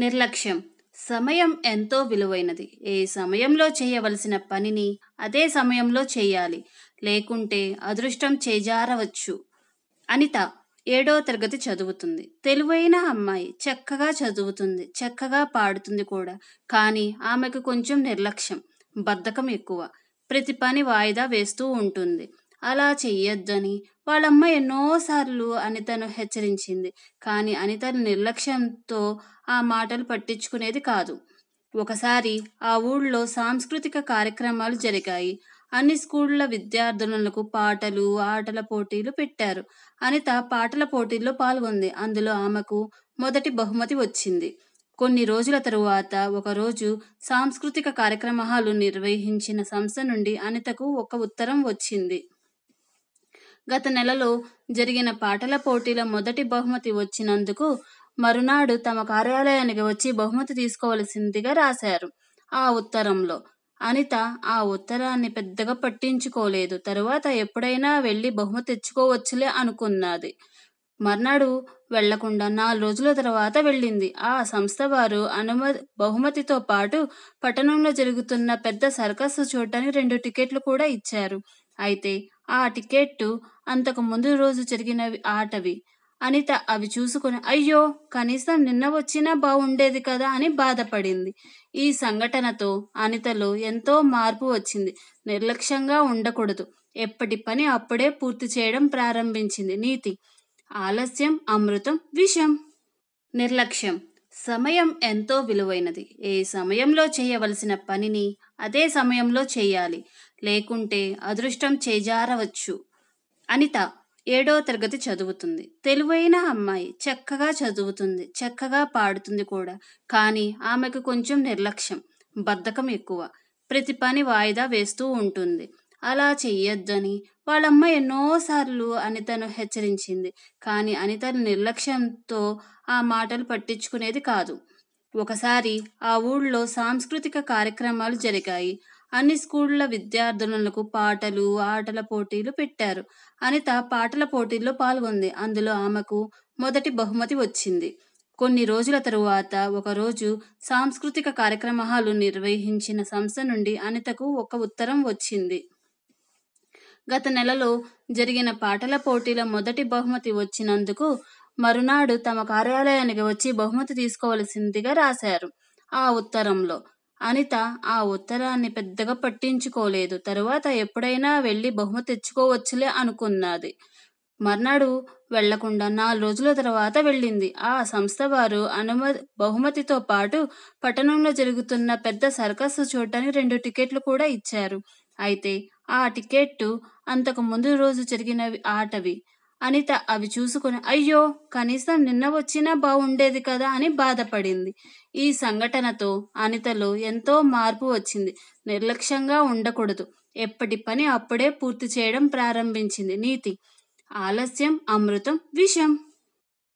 నిర్లక్ష్యం సమయం ఎంతో విలువైనది ఏ సమయంలో చేయవలసిన పనిని అదే సమయంలో చేయాలి లేకుంటే అదృష్టం చేజారవచ్చు అనిత ఏడో తరగతి చదువుతుంది తెలివైన అమ్మాయి చక్కగా చదువుతుంది చక్కగా పాడుతుంది కూడా కానీ ఆమెకు కొంచెం నిర్లక్ష్యం బద్ధకం ఎక్కువ ప్రతి పని వాయిదా వేస్తూ ఉంటుంది అలా చెయ్యొద్దని వాళ్ళమ్మ ఎన్నోసార్లు అనితను హెచ్చరించింది కానీ అనిత నిర్లక్ష్యంతో ఆ మాటలు పట్టించుకునేది కాదు ఒకసారి ఆ ఊళ్ళో సాంస్కృతిక కార్యక్రమాలు జరిగాయి అన్ని స్కూళ్ళ విద్యార్థులకు పాటలు ఆటల పోటీలు పెట్టారు అనిత పాటల పోటీల్లో పాల్గొంది అందులో ఆమెకు మొదటి బహుమతి వచ్చింది కొన్ని రోజుల తరువాత ఒకరోజు సాంస్కృతిక కార్యక్రమాలు నిర్వహించిన సంస్థ నుండి అనితకు ఒక ఉత్తరం వచ్చింది గత నెలలో జరిగిన పాటల పోటీలో మొదటి బహుమతి వచ్చినందుకు మరునాడు తమ కార్యాలయానికి వచ్చి బహుమతి తీసుకోవలసిందిగా రాశారు ఆ ఉత్తరంలో అనిత ఆ ఉత్తరాన్ని పెద్దగా పట్టించుకోలేదు తరువాత ఎప్పుడైనా వెళ్ళి బహుమతి తెచ్చుకోవచ్చులే అనుకున్నది మర్నాడు వెళ్లకుండా నాలుగు రోజుల తర్వాత వెళ్ళింది ఆ సంస్థ వారు అనుమతి బహుమతితో పాటు పట్టణంలో జరుగుతున్న పెద్ద సర్కస్ చూడటానికి రెండు టికెట్లు కూడా ఇచ్చారు అయితే ఆ టికెట్టు అంతకు ముందు రోజు జరిగినవి ఆటవి అనిత అవి చూసుకుని అయ్యో కనీసం నిన్న వచ్చినా బాగుండేది కదా అని బాధపడింది ఈ సంఘటనతో అనితలో ఎంతో మార్పు వచ్చింది నిర్లక్ష్యంగా ఉండకూడదు ఎప్పటి పని అప్పుడే పూర్తి చేయడం ప్రారంభించింది నీతి ఆలస్యం అమృతం విషం నిర్లక్ష్యం సమయం ఎంతో విలువైనది ఏ సమయంలో చేయవలసిన పనిని అదే సమయంలో చేయాలి లేకుంటే అదృష్టం చేజారవచ్చు అనిత ఏడో తరగతి చదువుతుంది తెలివైన అమ్మాయి చక్కగా చదువుతుంది చక్కగా పాడుతుంది కూడా కానీ ఆమెకు కొంచెం నిర్లక్ష్యం బద్ధకం ఎక్కువ ప్రతి పని వాయిదా వేస్తూ ఉంటుంది అలా చెయ్యొద్దని వాళ్ళమ్మ ఎన్నోసార్లు అనితను హెచ్చరించింది కానీ అనిత నిర్లక్ష్యంతో ఆ మాటలు పట్టించుకునేది కాదు ఒకసారి ఆ ఊళ్ళో సాంస్కృతిక కార్యక్రమాలు జరిగాయి అన్ని స్కూళ్ల విద్యార్థులకు పాటలు ఆటల పోటీలు పెట్టారు అనిత పాటల పోటీల్లో పాల్గొంది అందులో ఆమెకు మొదటి బహుమతి వచ్చింది కొన్ని రోజుల తరువాత ఒకరోజు సాంస్కృతిక కార్యక్రమాలు నిర్వహించిన సంస్థ నుండి అనితకు ఒక ఉత్తరం వచ్చింది గత నెలలో జరిగిన పాటల పోటీల మొదటి బహుమతి వచ్చినందుకు మరునాడు తమ కార్యాలయానికి వచ్చి బహుమతి తీసుకోవలసిందిగా రాశారు ఆ ఉత్తరంలో అనిత ఆ ఉత్తరాన్ని పెద్దగా పట్టించుకోలేదు తరువాత ఎప్పుడైనా వెళ్ళి బహుమతి తెచ్చుకోవచ్చులే అనుకున్నది మర్నాడు వెళ్లకుండా నాలుగు రోజుల తర్వాత వెళ్ళింది ఆ సంస్థ వారు అనుమతి బహుమతితో పాటు పట్టణంలో జరుగుతున్న పెద్ద సర్కస్ చూడటానికి రెండు టికెట్లు కూడా ఇచ్చారు అయితే ఆ టికెట్టు అంతకు ముందు రోజు జరిగినవి ఆటవి అనిత అవి చూసుకుని అయ్యో కనీసం నిన్న వచ్చినా బాగుండేది కదా అని బాధపడింది ఈ సంఘటనతో అనితలో ఎంతో మార్పు వచ్చింది నిర్లక్ష్యంగా ఉండకూడదు ఎప్పటి పని అప్పుడే పూర్తి చేయడం ప్రారంభించింది నీతి ఆలస్యం అమృతం విషం